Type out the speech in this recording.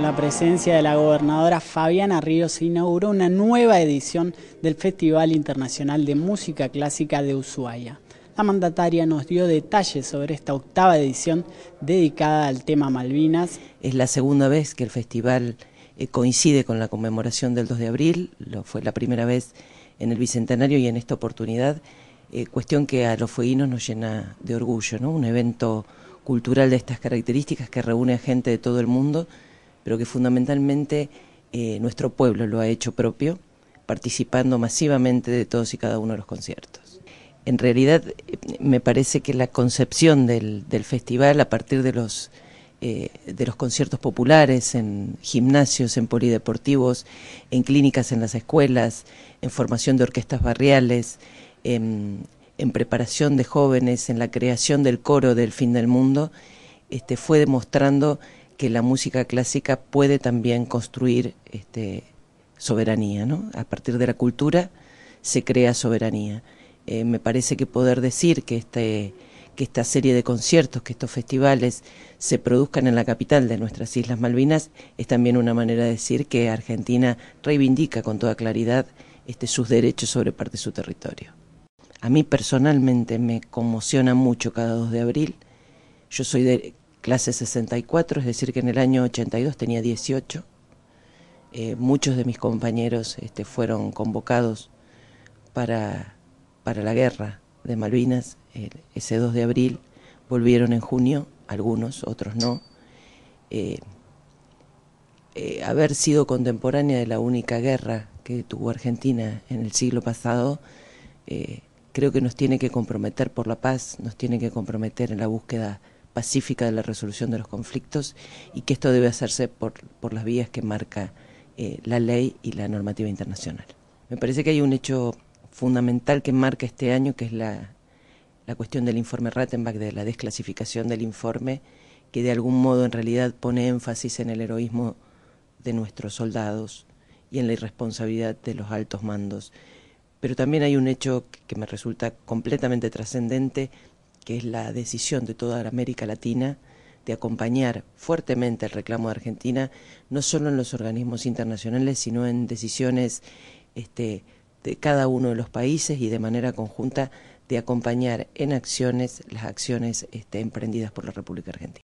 la presencia de la gobernadora Fabiana Ríos se inauguró una nueva edición del Festival Internacional de Música Clásica de Ushuaia. La mandataria nos dio detalles sobre esta octava edición dedicada al tema Malvinas. Es la segunda vez que el festival eh, coincide con la conmemoración del 2 de abril, lo fue la primera vez en el Bicentenario y en esta oportunidad, eh, cuestión que a los fueguinos nos llena de orgullo, ¿no? un evento cultural de estas características que reúne a gente de todo el mundo pero que fundamentalmente eh, nuestro pueblo lo ha hecho propio, participando masivamente de todos y cada uno de los conciertos. En realidad, eh, me parece que la concepción del, festival a partir eh, de los conciertos populares, en gimnasios, en polideportivos, en clínicas en las escuelas, en formación de orquestas barriales, en, preparación de jóvenes, en la creación del coro del fin del mundo, este, fue demostrando que la música clásica puede también construir este, soberanía, ¿no? A partir de la cultura se crea soberanía. Eh, me parece que poder decir que este esta serie de conciertos, que estos festivales se produzcan en la capital de nuestras Islas Malvinas, es también una manera de decir que Argentina reivindica con toda claridad este, sus derechos sobre parte de su territorio. A mí personalmente me conmociona mucho cada 2 de abril. Yo soy de, clase 64, es decir, que en el año 82 tenía 18. Eh, muchos de mis compañeros este, fueron convocados para, para la guerra de Malvinas ese 2 de abril, volvieron en junio, algunos, otros no. Eh, eh, haber sido contemporánea de la única guerra que tuvo Argentina en el siglo pasado, creo que nos tiene que comprometer por la paz, nos tiene que comprometer en la búsqueda pacífica de la resolución de los conflictos y que esto debe hacerse por, las vías que marca eh, la ley y la normativa internacional. Me parece que hay un hecho fundamental que marca este año, que es la, la cuestión del informe Rattenbach, de la desclasificación del informe, que de algún modo en realidad pone énfasis en el heroísmo de nuestros soldados y en la irresponsabilidad de los altos mandos. Pero también hay un hecho que me resulta completamente trascendente que es la decisión de toda América Latina de acompañar fuertemente el reclamo de Argentina, no solo en los organismos internacionales, sino en decisiones este, de cada uno de los países y de manera conjunta de acompañar en acciones las acciones este, emprendidas por la República Argentina.